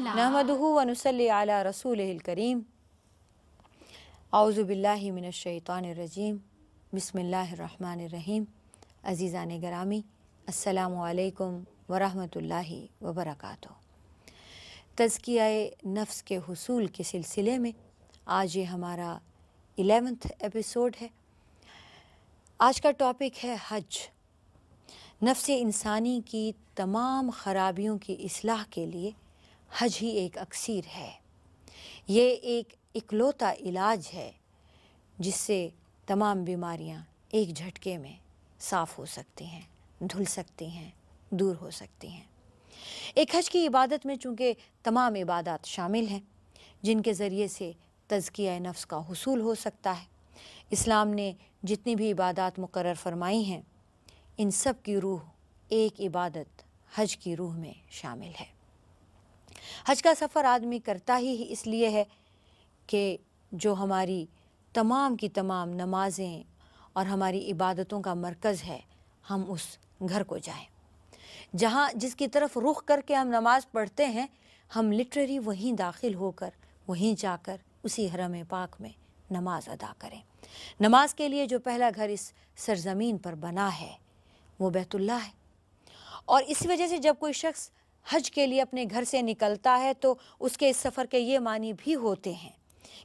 نحمد علی رسوله الكریم رسول الکریم من الشیطان الرجیم بسم اللہ الرحمن الرحیم عزیزان گرامی السلام علیکم ورحمۃ اللہ وبرکاتہ تذکیہ نفس کے حصول کے سلسلے میں آج یہ ہمارا الیونتھ ایپیسوڈ ہے آج کا ٹاپک ہے حج نفس انسانی کی تمام خرابیوں کی اصلاح کے لیے حج ہی ایک اکثیر ہے یہ ایک اکلوتا علاج ہے جس سے تمام بیماریاں ایک جھٹکے میں صاف ہو سکتی ہیں دھل سکتی ہیں دور ہو سکتی ہیں ایک حج کی عبادت میں چونکہ تمام عبادات شامل ہیں جن کے ذریعے سے تزکیہ نفس کا حصول ہو سکتا ہے اسلام نے جتنی بھی عبادات مقرر فرمائی ہیں ان سب کی روح ایک عبادت حج کی روح میں شامل ہے حج کا سفر آدمی کرتا ہی اس لیے ہے کہ جو ہماری تمام کی تمام نمازیں اور ہماری عبادتوں کا مرکز ہے ہم اس گھر کو جائیں جہاں جس کی طرف رخ کر کے ہم نماز پڑھتے ہیں ہم لٹری وہیں داخل ہو کر وہیں جا کر اسی حرم پاک میں نماز ادا کریں نماز کے لیے جو پہلا گھر اس سرزمین پر بنا ہے وہ بیت اللہ ہے اور اس وجہ سے جب کوئی شخص حج کے لیے اپنے گھر سے نکلتا ہے تو اس کے اس سفر کے یہ معنی بھی ہوتے ہیں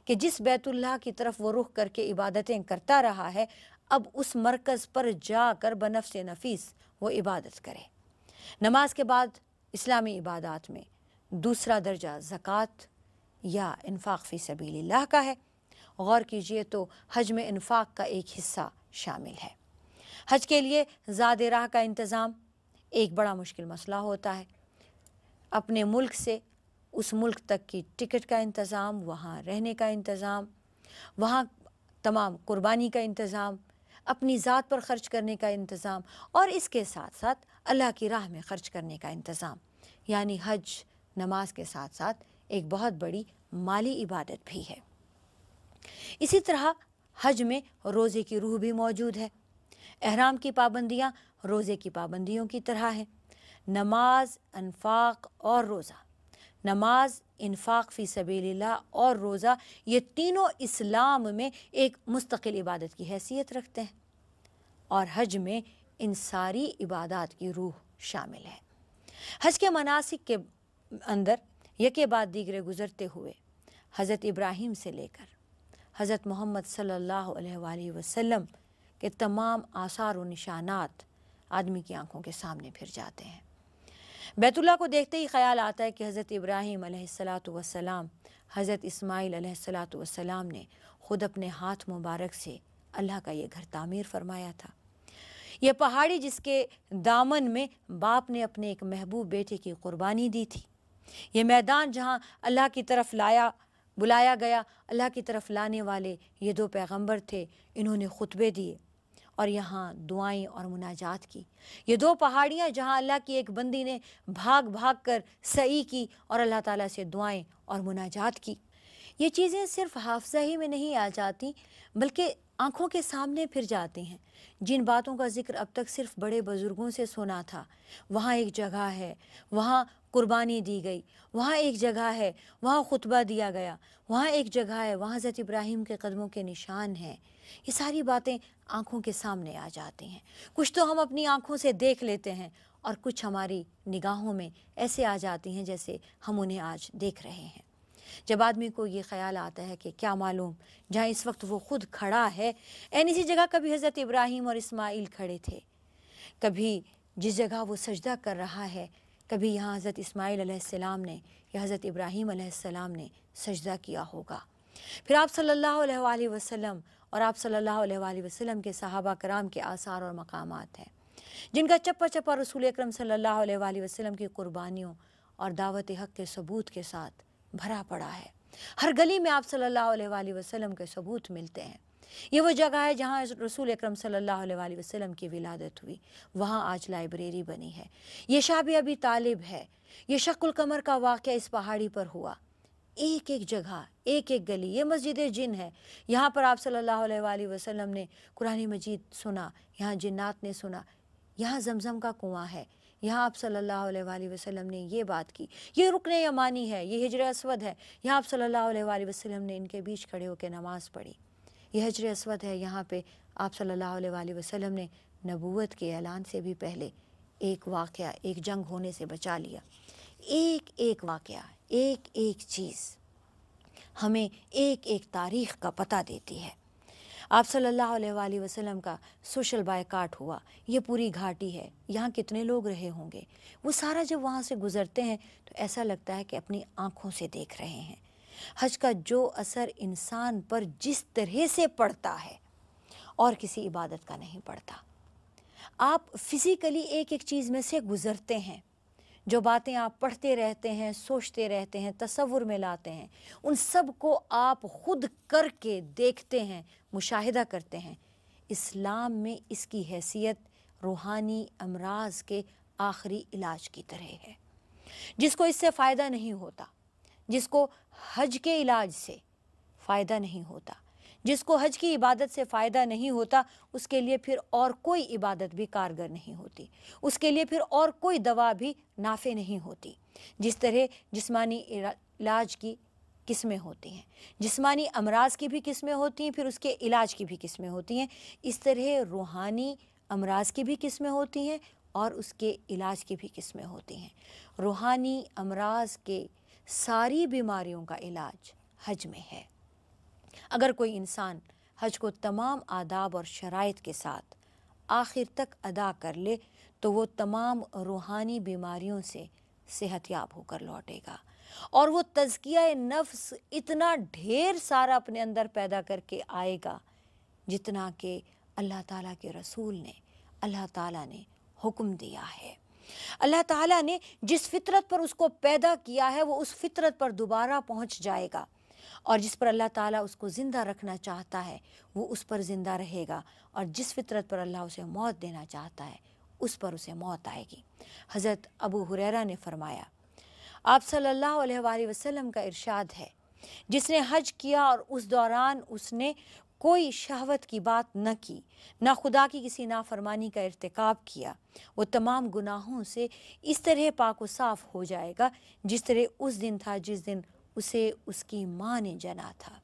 کہ جس بیت اللہ کی طرف وہ رخ کر کے عبادتیں کرتا رہا ہے اب اس مرکز پر جا کر بنفس نفیس وہ عبادت کرے نماز کے بعد اسلامی عبادات میں دوسرا درجہ زکوٰۃ یا انفاق فی سبیل اللہ کا ہے غور کیجئے تو حج میں انفاق کا ایک حصہ شامل ہے حج کے لیے زاد راہ کا انتظام ایک بڑا مشکل مسئلہ ہوتا ہے اپنے ملک سے اس ملک تک کی ٹکٹ کا انتظام وہاں رہنے کا انتظام وہاں تمام قربانی کا انتظام اپنی ذات پر خرچ کرنے کا انتظام اور اس کے ساتھ ساتھ اللہ کی راہ میں خرچ کرنے کا انتظام یعنی حج نماز کے ساتھ ساتھ ایک بہت بڑی مالی عبادت بھی ہے اسی طرح حج میں روزے کی روح بھی موجود ہے احرام کی پابندیاں روزے کی پابندیوں کی طرح ہیں نماز انفاق اور روزہ نماز انفاق فی سبیل اللہ اور روزہ یہ تینوں اسلام میں ایک مستقل عبادت کی حیثیت رکھتے ہیں اور حج میں ان ساری عبادات کی روح شامل ہے حج کے مناسب کے اندر یکے بعد دیگرے گزرتے ہوئے حضرت ابراہیم سے لے کر حضرت محمد صلی اللہ علیہ وآلہ وسلم کے تمام آثار و نشانات آدمی کی آنکھوں کے سامنے پھر جاتے ہیں بیت اللہ کو دیکھتے ہی خیال آتا ہے کہ حضرت ابراہیم علیہ السلام والسلام حضرت اسماعیل علیہ السلام والسلام نے خود اپنے ہاتھ مبارک سے اللہ کا یہ گھر تعمیر فرمایا تھا یہ پہاڑی جس کے دامن میں باپ نے اپنے ایک محبوب بیٹے کی قربانی دی تھی یہ میدان جہاں اللہ کی طرف لایا بلایا گیا اللہ کی طرف لانے والے یہ دو پیغمبر تھے انہوں نے خطبے دیے اور یہاں دعائیں اور مناجات کی یہ دو پہاڑیاں جہاں اللہ کی ایک بندی نے بھاگ بھاگ کر سعی کی اور اللہ تعالیٰ سے دعائیں اور مناجات کی یہ چیزیں صرف حافظہ ہی میں نہیں آ جاتی بلکہ آنکھوں کے سامنے پھر جاتی ہیں جن باتوں کا ذکر اب تک صرف بڑے بزرگوں سے سنا تھا وہاں ایک جگہ ہے وہاں قربانی دی گئی وہاں ایک جگہ ہے وہاں خطبہ دیا گیا وہاں ایک جگہ ہے وہاں حضرت ابراہیم کے قدموں کے نشان ہیں یہ ساری باتیں آنکھوں کے سامنے آ جاتی ہیں کچھ تو ہم اپنی آنکھوں سے دیکھ لیتے ہیں اور کچھ ہماری نگاہوں میں ایسے آ جاتی ہیں جیسے ہم انہیں آج دیکھ رہے ہیں جب آدمی کو یہ خیال آتا ہے کہ کیا معلوم جہاں اس وقت وہ خود کھڑا ہے این اسی جگہ کبھی حضرت ابراہیم اور اسماعیل کھڑے تھے کبھی جس جگہ وہ سجدہ کر رہا ہے کبھی یہاں حضرت اسماعیل علیہ السلام نے یا حضرت ابراہیم علیہ السلام نے سجدہ کیا ہوگا پھر آپ صلی اللہ علیہ وآلہ وسلم اور آپ صلی اللہ علیہ وآلہ وسلم کے صحابہ کرام کے آثار اور مقامات ہیں جن کا چپا چپا رسول اکرم صلی اللہ علیہ وآلہ وسلم کی قربانیوں اور دعوت حق کے ثبوت کے ساتھ بھرا پڑا ہے ہر گلی میں آپ صلی اللہ علیہ وآلہ وسلم کے ثبوت ملتے ہیں یہ وہ جگہ ہے جہاں رسول اکرم صلی اللہ علیہ وآلہ وسلم کی ولادت ہوئی وہاں آج لائبریری بنی ہے یہ شاب ابھی طالب ہے یہ شق القمر کا واقعہ اس پہاڑی پر ہوا ایک ایک جگہ ایک ایک گلی یہ مسجد جن ہے یہاں پر آپ صلی اللہ علیہ وآلہ وسلم نے قرآن مجید سنا یہاں جنات نے سنا یہاں زمزم کا کنواں ہے یہاں آپ صلی اللہ علیہ وآلہ وسلم نے یہ بات کی یہ رکن یمانی ہے یہ حجر اسود ہے یہاں آپ صلی اللہ علیہ وآلہ وسلم نے ان کے بیچ کھڑے ہو کے نماز پڑھی یہ حجر اسود ہے یہاں پہ آپ صلی اللہ علیہ وآلہ وسلم نے نبوت کے اعلان سے بھی پہلے ایک واقعہ ایک جنگ ہونے سے بچا لیا ایک ایک واقعہ ایک ایک چیز ہمیں ایک ایک تاریخ کا پتہ دیتی ہے آپ صلی اللہ علیہ وآلہ وسلم کا سوشل بائیکاٹ ہوا یہ پوری گھاٹی ہے یہاں کتنے لوگ رہے ہوں گے وہ سارا جب وہاں سے گزرتے ہیں تو ایسا لگتا ہے کہ اپنی آنکھوں سے دیکھ رہے ہیں حج کا جو اثر انسان پر جس طرح سے پڑتا ہے اور کسی عبادت کا نہیں پڑتا آپ فزیکلی ایک ایک چیز میں سے گزرتے ہیں جو باتیں آپ پڑھتے رہتے ہیں سوچتے رہتے ہیں تصور میں لاتے ہیں ان سب کو آپ خود کر کے دیکھتے ہیں مشاہدہ کرتے ہیں اسلام میں اس کی حیثیت روحانی امراض کے آخری علاج کی طرح ہے جس کو اس سے فائدہ نہیں ہوتا جس کو حج کے علاج سے فائدہ نہیں ہوتا جس کو حج کی عبادت سے فائدہ نہیں ہوتا اس کے لیے پھر اور کوئی عبادت بھی کارگر نہیں ہوتی اس کے لیے پھر اور کوئی دوا بھی نافع نہیں ہوتی جس طرح جسمانی علاج کی قسمیں ہوتی ہیں جسمانی امراض کی بھی قسمیں ہوتی ہیں پھر اس کے علاج کی بھی قسمیں ہوتی ہیں اس طرح روحانی امراض کی بھی قسمیں ہوتی ہیں اور اس کے علاج کی بھی قسمیں ہوتی ہیں روحانی امراض کے ساری بیماریوں کا علاج حج میں ہے اگر کوئی انسان حج کو تمام آداب اور شرائط کے ساتھ آخر تک ادا کر لے تو وہ تمام روحانی بیماریوں سے صحت یاب ہو کر لوٹے گا اور وہ تزکیہ نفس اتنا ڈھیر سارا اپنے اندر پیدا کر کے آئے گا جتنا کہ اللہ تعالیٰ کے رسول نے اللہ تعالیٰ نے حکم دیا ہے اللہ تعالیٰ نے جس فطرت پر اس کو پیدا کیا ہے وہ اس فطرت پر دوبارہ پہنچ جائے گا اور جس پر اللہ تعالیٰ اس کو زندہ رکھنا چاہتا ہے وہ اس پر زندہ رہے گا اور جس فطرت پر اللہ اسے موت دینا چاہتا ہے اس پر اسے موت آئے گی حضرت ابو حریرہ نے فرمایا آپ صلی اللہ علیہ وآلہ وسلم کا ارشاد ہے جس نے حج کیا اور اس دوران اس نے کوئی شہوت کی بات نہ کی نہ خدا کی کسی نافرمانی کا ارتکاب کیا وہ تمام گناہوں سے اس طرح پاک و صاف ہو جائے گا جس طرح اس دن تھا جس دن اسے اس کی ماں نے جنا تھا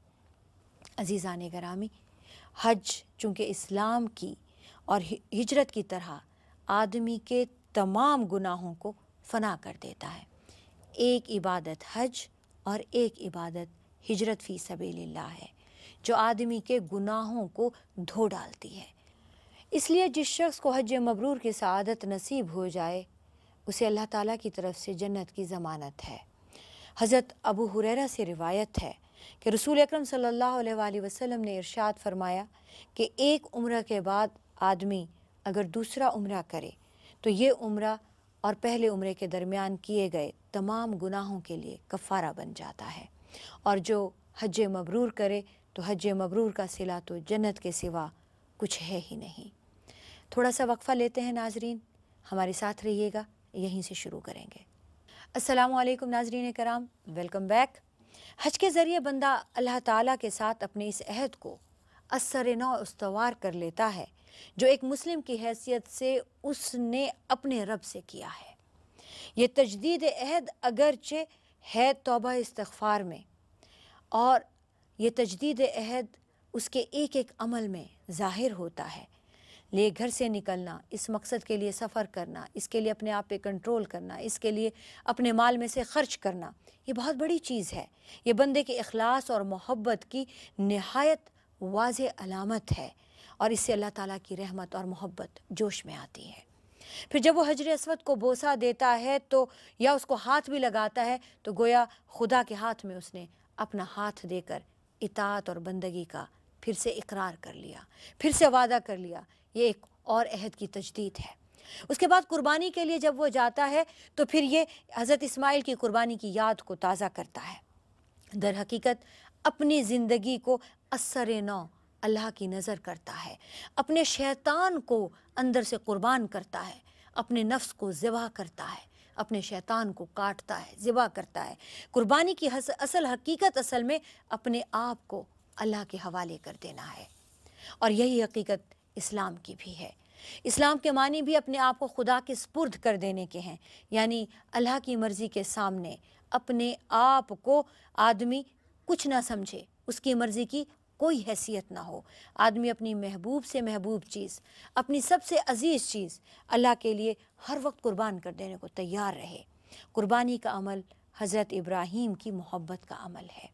عزیزان گرامی حج چونکہ اسلام کی اور ہجرت کی طرح آدمی کے تمام گناہوں کو فنا کر دیتا ہے ایک عبادت حج اور ایک عبادت ہجرت فی سبیل اللہ ہے جو آدمی کے گناہوں کو دھو ڈالتی ہے اس لیے جس شخص کو حج مبرور کے سعادت نصیب ہو جائے اسے اللہ تعالیٰ کی طرف سے جنت کی ضمانت ہے حضرت ابو حریرہ سے روایت ہے کہ رسول اکرم صلی اللہ علیہ وآلہ وسلم نے ارشاد فرمایا کہ ایک عمرہ کے بعد آدمی اگر دوسرا عمرہ کرے تو یہ عمرہ اور پہلے عمرے کے درمیان کیے گئے تمام گناہوں کے لیے کفارہ بن جاتا ہے اور جو حج مبرور کرے تو حج مبرور کا صلا تو جنت کے سوا کچھ ہے ہی نہیں تھوڑا سا وقفہ لیتے ہیں ناظرین ہمارے ساتھ رہیے گا یہیں سے شروع کریں گے السلام علیکم ناظرین کرام ویلکم بیک حج کے ذریعے بندہ اللہ تعالیٰ کے ساتھ اپنے اس عہد کو اثر نو استوار کر لیتا ہے جو ایک مسلم کی حیثیت سے اس نے اپنے رب سے کیا ہے یہ تجدید عہد اگرچہ ہے توبہ استغفار میں اور یہ تجدید عہد اس کے ایک ایک عمل میں ظاہر ہوتا ہے لیے گھر سے نکلنا اس مقصد کے لیے سفر کرنا اس کے لیے اپنے آپ پہ کنٹرول کرنا اس کے لیے اپنے مال میں سے خرچ کرنا یہ بہت بڑی چیز ہے یہ بندے کے اخلاص اور محبت کی نہایت واضح علامت ہے اور اس سے اللہ تعالیٰ کی رحمت اور محبت جوش میں آتی ہے پھر جب وہ حجر اسود کو بوسہ دیتا ہے تو یا اس کو ہاتھ بھی لگاتا ہے تو گویا خدا کے ہاتھ میں اس نے اپنا ہاتھ دے کر اطاعت اور بندگی کا پھر سے اقرار کر لیا پھر سے وعدہ کر لیا یہ ایک اور عہد کی تجدید ہے اس کے بعد قربانی کے لیے جب وہ جاتا ہے تو پھر یہ حضرت اسماعیل کی قربانی کی یاد کو تازہ کرتا ہے در حقیقت اپنی زندگی کو اثر نو اللہ کی نظر کرتا ہے اپنے شیطان کو اندر سے قربان کرتا ہے اپنے نفس کو ذبح کرتا ہے اپنے شیطان کو کاٹتا ہے ذبح کرتا ہے قربانی کی حس اصل حقیقت اصل میں اپنے آپ کو اللہ کے حوالے کر دینا ہے اور یہی حقیقت اسلام کی بھی ہے اسلام کے معنی بھی اپنے آپ کو خدا کے سپرد کر دینے کے ہیں یعنی اللہ کی مرضی کے سامنے اپنے آپ کو آدمی کچھ نہ سمجھے اس کی مرضی کی کوئی حیثیت نہ ہو آدمی اپنی محبوب سے محبوب چیز اپنی سب سے عزیز چیز اللہ کے لیے ہر وقت قربان کر دینے کو تیار رہے قربانی کا عمل حضرت ابراہیم کی محبت کا عمل ہے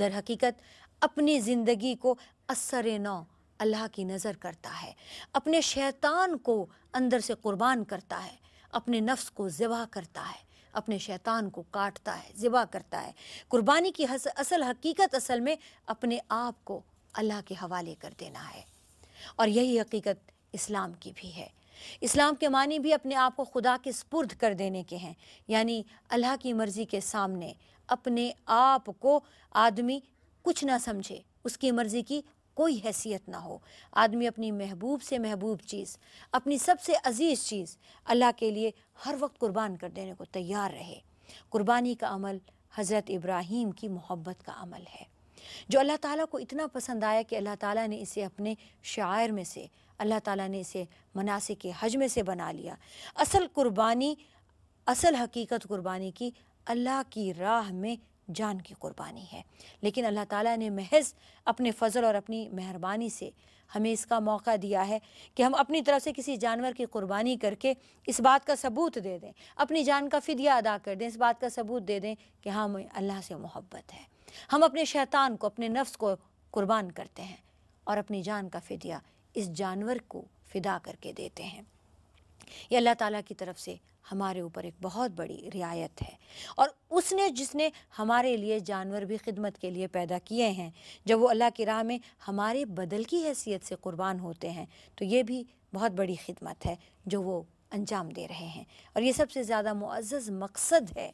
در حقیقت اپنی زندگی کو اثر نو اللہ کی نظر کرتا ہے اپنے شیطان کو اندر سے قربان کرتا ہے اپنے نفس کو ذبح کرتا ہے اپنے شیطان کو کاٹتا ہے ذبح کرتا ہے قربانی کی اصل اصل حقیقت میں اپنے آپ کو اللہ کے حوالے کر دینا ہے اور یہی حقیقت اسلام کی بھی ہے اسلام کے معنی بھی اپنے آپ کو خدا کے سپرد کر دینے کے ہیں یعنی اللہ کی مرضی کے سامنے اپنے آپ کو آدمی کچھ نہ سمجھے اس کی مرضی کی کوئی حیثیت نہ ہو آدمی اپنی محبوب سے محبوب چیز اپنی سب سے عزیز چیز اللہ کے لیے ہر وقت قربان کر دینے کو تیار رہے قربانی کا عمل حضرت ابراہیم کی محبت کا عمل ہے جو اللہ تعالیٰ کو اتنا پسند آیا کہ اللہ تعالیٰ نے اسے اپنے شاعر میں سے اللہ تعالیٰ نے اسے مناسب کے میں سے بنا لیا اصل قربانی اصل حقیقت قربانی کی اللہ کی راہ میں جان کی قربانی ہے لیکن اللہ تعالیٰ نے محض اپنے فضل اور اپنی مہربانی سے ہمیں اس کا موقع دیا ہے کہ ہم اپنی طرف سے کسی جانور کی قربانی کر کے اس بات کا ثبوت دے دیں اپنی جان کا فدیہ ادا کر دیں اس بات کا ثبوت دے دیں کہ ہمیں اللہ سے محبت ہے ہم اپنے شیطان کو اپنے نفس کو قربان کرتے ہیں اور اپنی جان کا فدیہ اس جانور کو فدا کر کے دیتے ہیں یہ اللہ تعالیٰ کی طرف سے ہمارے اوپر ایک بہت بڑی رعایت ہے اور اس نے جس نے ہمارے لیے جانور بھی خدمت کے لیے پیدا کیے ہیں جب وہ اللہ کی راہ میں ہمارے بدل کی حیثیت سے قربان ہوتے ہیں تو یہ بھی بہت بڑی خدمت ہے جو وہ انجام دے رہے ہیں اور یہ سب سے زیادہ معزز مقصد ہے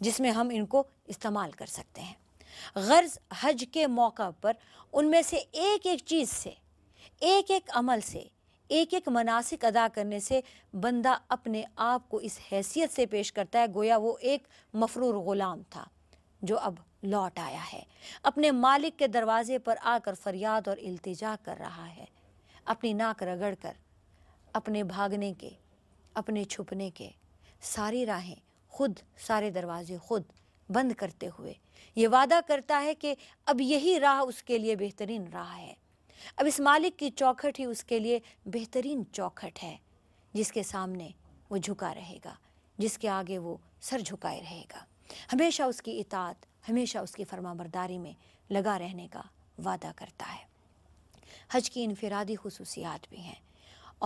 جس میں ہم ان کو استعمال کر سکتے ہیں غرض حج کے موقع پر ان میں سے ایک ایک چیز سے ایک ایک عمل سے ایک ایک مناسک ادا کرنے سے بندہ اپنے آپ کو اس حیثیت سے پیش کرتا ہے گویا وہ ایک مفرور غلام تھا جو اب لوٹ آیا ہے اپنے مالک کے دروازے پر آ کر فریاد اور التجا کر رہا ہے اپنی ناک رگڑ کر اپنے بھاگنے کے اپنے چھپنے کے ساری راہیں خود سارے دروازے خود بند کرتے ہوئے یہ وعدہ کرتا ہے کہ اب یہی راہ اس کے لیے بہترین راہ ہے اب اس مالک کی چوکھٹ ہی اس کے لیے بہترین چوکھٹ ہے جس کے سامنے وہ جھکا رہے گا جس کے آگے وہ سر جھکائے رہے گا ہمیشہ اس کی اطاعت ہمیشہ اس کی فرما برداری میں لگا رہنے کا وعدہ کرتا ہے حج کی انفرادی خصوصیات بھی ہیں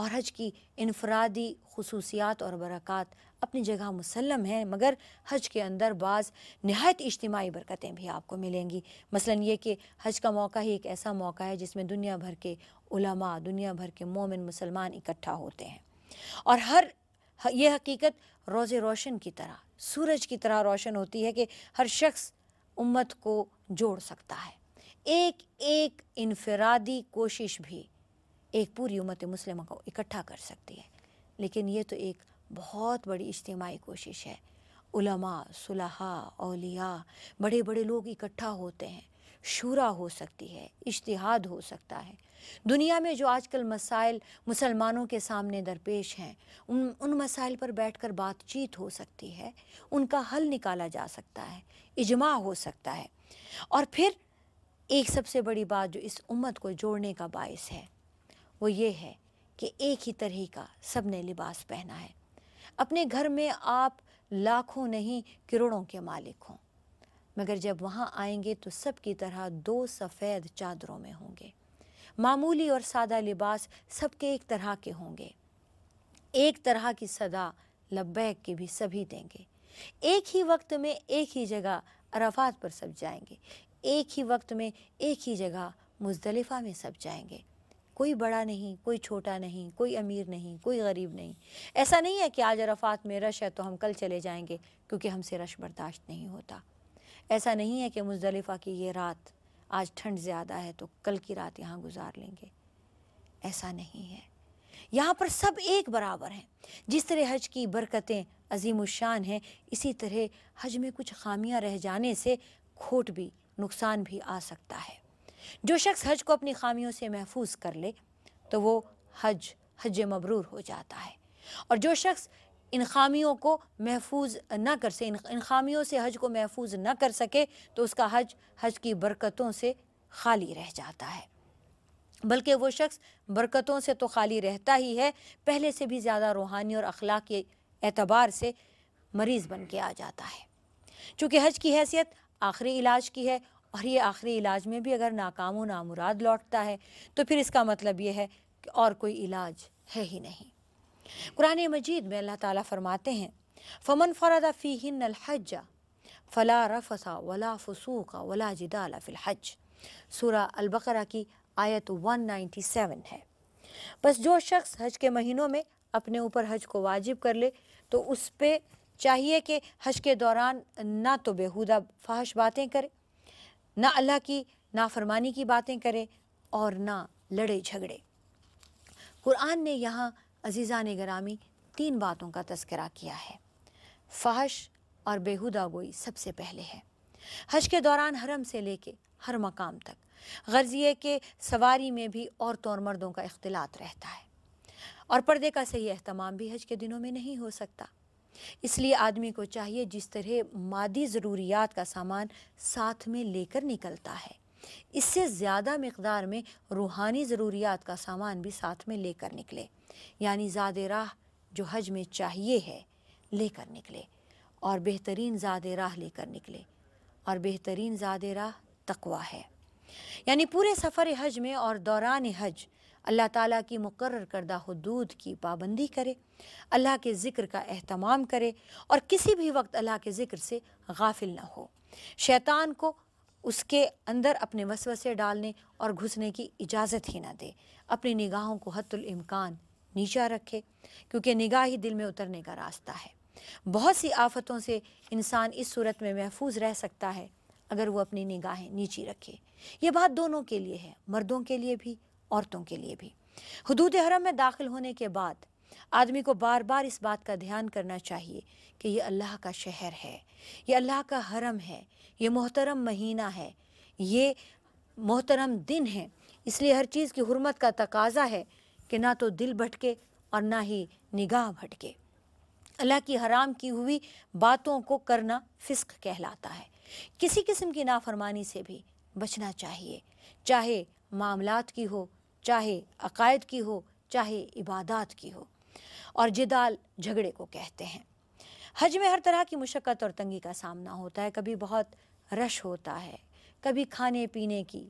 اور حج کی انفرادی خصوصیات اور برکات اپنی جگہ مسلم ہیں مگر حج کے اندر بعض نہایت اجتماعی برکتیں بھی آپ کو ملیں گی مثلا یہ کہ حج کا موقع ہی ایک ایسا موقع ہے جس میں دنیا بھر کے علماء دنیا بھر کے مومن مسلمان اکٹھا ہوتے ہیں اور ہر یہ حقیقت روز روشن کی طرح سورج کی طرح روشن ہوتی ہے کہ ہر شخص امت کو جوڑ سکتا ہے ایک ایک انفرادی کوشش بھی ایک پوری امت مسلمہ کو اکٹھا کر سکتی ہے لیکن یہ تو ایک بہت بڑی اجتماعی کوشش ہے علماء صلحاء اولیاء بڑے بڑے لوگ اکٹھا ہوتے ہیں شورا ہو سکتی ہے اشتہاد ہو سکتا ہے دنیا میں جو آج کل مسائل مسلمانوں کے سامنے درپیش ہیں ان ان مسائل پر بیٹھ کر بات چیت ہو سکتی ہے ان کا حل نکالا جا سکتا ہے اجماع ہو سکتا ہے اور پھر ایک سب سے بڑی بات جو اس امت کو جوڑنے کا باعث ہے وہ یہ ہے کہ ایک ہی طرح کا سب نے لباس پہنا ہے اپنے گھر میں آپ لاکھوں نہیں کروڑوں کے مالک ہوں مگر جب وہاں آئیں گے تو سب کی طرح دو سفید چادروں میں ہوں گے معمولی اور سادہ لباس سب کے ایک طرح کے ہوں گے ایک طرح کی صدا لبیک کے بھی سبھی دیں گے ایک ہی وقت میں ایک ہی جگہ عرفات پر سب جائیں گے ایک ہی وقت میں ایک ہی جگہ مزدلفہ میں سب جائیں گے کوئی بڑا نہیں کوئی چھوٹا نہیں کوئی امیر نہیں کوئی غریب نہیں ایسا نہیں ہے کہ آج عرفات میں رش ہے تو ہم کل چلے جائیں گے کیونکہ ہم سے رش برداشت نہیں ہوتا ایسا نہیں ہے کہ مزدلفہ کی یہ رات آج ٹھنڈ زیادہ ہے تو کل کی رات یہاں گزار لیں گے ایسا نہیں ہے یہاں پر سب ایک برابر ہیں جس طرح حج کی برکتیں عظیم الشان ہیں اسی طرح حج میں کچھ خامیاں رہ جانے سے کھوٹ بھی نقصان بھی آ سکتا ہے جو شخص حج کو اپنی خامیوں سے محفوظ کر لے تو وہ حج حج مبرور ہو جاتا ہے اور جو شخص ان خامیوں کو محفوظ نہ کر سکے ان خامیوں سے حج کو محفوظ نہ کر سکے تو اس کا حج حج کی برکتوں سے خالی رہ جاتا ہے بلکہ وہ شخص برکتوں سے تو خالی رہتا ہی ہے پہلے سے بھی زیادہ روحانی اور اخلاق کے اعتبار سے مریض بن کے آ جاتا ہے چونکہ حج کی حیثیت آخری علاج کی ہے اور یہ آخری علاج میں بھی اگر ناکام و نامراد لوٹتا ہے تو پھر اس کا مطلب یہ ہے کہ اور کوئی علاج ہے ہی نہیں قرآن مجید میں اللہ تعالیٰ فرماتے ہیں فمن فرد فی ہن الحجا فلاں رفصا ولا فسوقا ولا جدال فی الحج سورہ البقرہ کی آیت 197 ہے بس جو شخص حج کے مہینوں میں اپنے اوپر حج کو واجب کر لے تو اس پہ چاہیے کہ حج کے دوران نہ تو بےحودہ فحش باتیں کرے نہ اللہ کی نافرمانی کی باتیں کرے اور نہ لڑے جھگڑے قرآن نے یہاں عزیزان گرامی تین باتوں کا تذکرہ کیا ہے فحش اور بےہودہ گوئی سب سے پہلے ہے حج کے دوران حرم سے لے کے ہر مقام تک غرض یہ کہ سواری میں بھی عورتوں اور مردوں کا اختلاط رہتا ہے اور پردے کا صحیح اہتمام بھی حج کے دنوں میں نہیں ہو سکتا اس لیے آدمی کو چاہیے جس طرح مادی ضروریات کا سامان ساتھ میں لے کر نکلتا ہے اس سے زیادہ مقدار میں روحانی ضروریات کا سامان بھی ساتھ میں لے کر نکلے یعنی زاد راہ جو حج میں چاہیے ہے لے کر نکلے اور بہترین زاد راہ لے کر نکلے اور بہترین زاد راہ تقوا ہے یعنی پورے سفر حج میں اور دوران حج اللہ تعالیٰ کی مقرر کردہ حدود کی پابندی کرے اللہ کے ذکر کا اہتمام کرے اور کسی بھی وقت اللہ کے ذکر سے غافل نہ ہو شیطان کو اس کے اندر اپنے وسوسے ڈالنے اور گھسنے کی اجازت ہی نہ دے اپنی نگاہوں کو حت الامکان نیچا رکھے کیونکہ نگاہ ہی دل میں اترنے کا راستہ ہے بہت سی آفتوں سے انسان اس صورت میں محفوظ رہ سکتا ہے اگر وہ اپنی نگاہیں نیچی رکھے یہ بات دونوں کے لیے ہے مردوں کے لیے بھی عورتوں کے لیے بھی حدود حرم میں داخل ہونے کے بعد آدمی کو بار بار اس بات کا دھیان کرنا چاہیے کہ یہ اللہ کا شہر ہے یہ اللہ کا حرم ہے یہ محترم مہینہ ہے یہ محترم دن ہے اس لیے ہر چیز کی حرمت کا تقاضا ہے کہ نہ تو دل بھٹکے اور نہ ہی نگاہ بھٹکے اللہ کی حرام کی ہوئی باتوں کو کرنا فسق کہلاتا ہے کسی قسم کی نافرمانی سے بھی بچنا چاہیے چاہے معاملات کی ہو چاہے عقائد کی ہو چاہے عبادات کی ہو اور جدال جھگڑے کو کہتے ہیں حج میں ہر طرح کی مشقت اور تنگی کا سامنا ہوتا ہے کبھی بہت رش ہوتا ہے کبھی کھانے پینے کی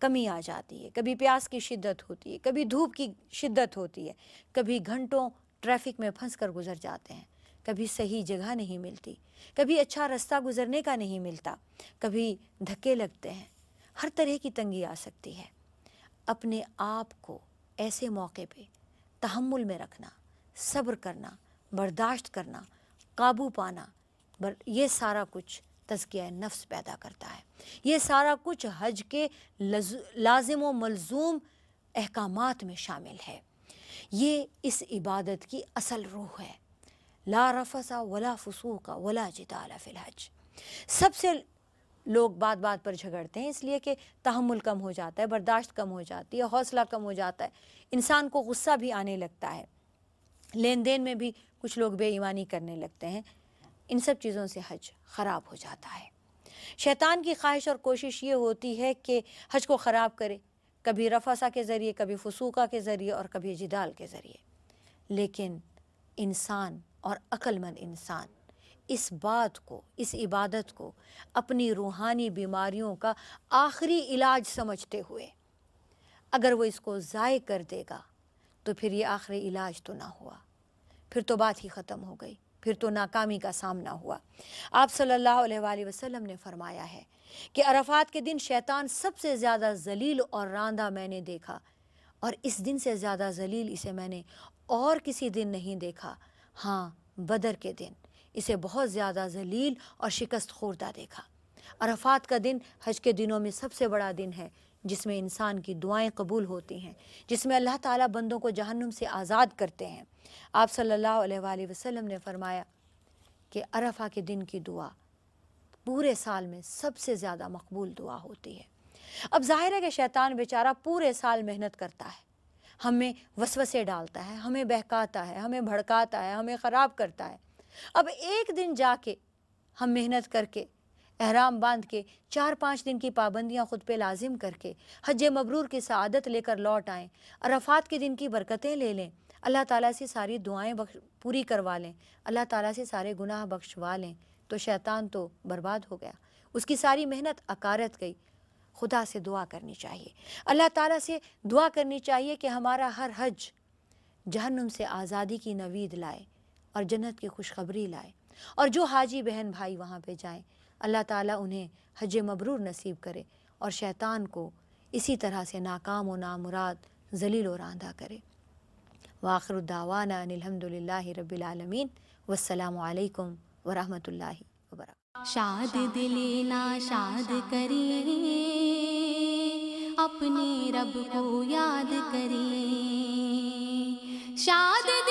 کمی آ جاتی ہے کبھی پیاس کی شدت ہوتی ہے کبھی دھوپ کی شدت ہوتی ہے کبھی گھنٹوں ٹریفک میں پھنس کر گزر جاتے ہیں کبھی صحیح جگہ نہیں ملتی کبھی اچھا رستہ گزرنے کا نہیں ملتا کبھی دھکے لگتے ہیں ہر طرح کی تنگی آ سکتی ہے اپنے آپ کو ایسے موقع پہ تحمل میں رکھنا صبر کرنا برداشت کرنا قابو پانا یہ سارا کچھ تزکیہ نفس پیدا کرتا ہے یہ سارا کچھ حج کے لازم و ملزوم احکامات میں شامل ہے یہ اس عبادت کی اصل روح ہے لا رفسا ولا فسوقہ ولا جدال فی الحج سب سے لوگ بات بات پر جھگڑتے ہیں اس لیے کہ تحمل کم ہو جاتا ہے برداشت کم ہو جاتی ہے حوصلہ کم ہو جاتا ہے انسان کو غصہ بھی آنے لگتا ہے لین دین میں بھی کچھ لوگ بے ایمانی کرنے لگتے ہیں ان سب چیزوں سے حج خراب ہو جاتا ہے شیطان کی خواہش اور کوشش یہ ہوتی ہے کہ حج کو خراب کرے کبھی رفصا کے ذریعے کبھی فسوقہ کے ذریعے اور کبھی جدال کے ذریعے لیکن انسان اور عقل مند انسان اس بات کو اس عبادت کو اپنی روحانی بیماریوں کا آخری علاج سمجھتے ہوئے اگر وہ اس کو ضائع کر دے گا تو پھر یہ آخری علاج تو نہ ہوا پھر تو بات ہی ختم ہو گئی پھر تو ناکامی کا سامنا ہوا آپ صلی اللہ علیہ وآلہ وسلم نے فرمایا ہے کہ عرفات کے دن شیطان سب سے زیادہ ذلیل اور راندہ میں نے دیکھا اور اس دن سے زیادہ ذلیل اسے میں نے اور کسی دن نہیں دیکھا ہاں بدر کے دن اسے بہت زیادہ ذلیل اور شکست خوردہ دیکھا عرفات کا دن حج کے دنوں میں سب سے بڑا دن ہے جس میں انسان کی دعائیں قبول ہوتی ہیں جس میں اللہ تعالیٰ بندوں کو جہنم سے آزاد کرتے ہیں آپ صلی اللہ علیہ وآلہ وسلم نے فرمایا کہ عرفہ کے دن کی دعا پورے سال میں سب سے زیادہ مقبول دعا ہوتی ہے اب ظاہر ہے کہ شیطان بیچارہ پورے سال محنت کرتا ہے ہمیں وسوسے ڈالتا ہے ہمیں بہکاتا ہے ہمیں بھڑکاتا ہے ہمیں خراب کرتا ہے اب ایک دن جا کے ہم محنت کر کے احرام باندھ کے چار پانچ دن کی پابندیاں خود پہ لازم کر کے حج مبرور کی سعادت لے کر لوٹ آئیں عرفات کے دن کی برکتیں لے لیں اللہ تعالیٰ سے ساری دعائیں بخش پوری کروا لیں اللہ تعالیٰ سے سارے گناہ بخشوا لیں تو شیطان تو برباد ہو گیا اس کی ساری محنت اکارت گئی خدا سے دعا کرنی چاہیے اللہ تعالیٰ سے دعا کرنی چاہیے کہ ہمارا ہر حج جہنم سے آزادی کی نوید لائے اور جنت کی خوشخبری لائے اور جو حاجی بہن بھائی وہاں پہ جائیں اللہ تعالیٰ انہیں حج مبرور نصیب کرے اور شیطان کو اسی طرح سے ناکام و نامراد ذلیل و راندہ کرے واخر الدعوانا ان الحمدللہ رب العالمین والسلام علیکم اللہ وبرکاتہ شاد شاد و اپنے رب کو یاد اللہ شاد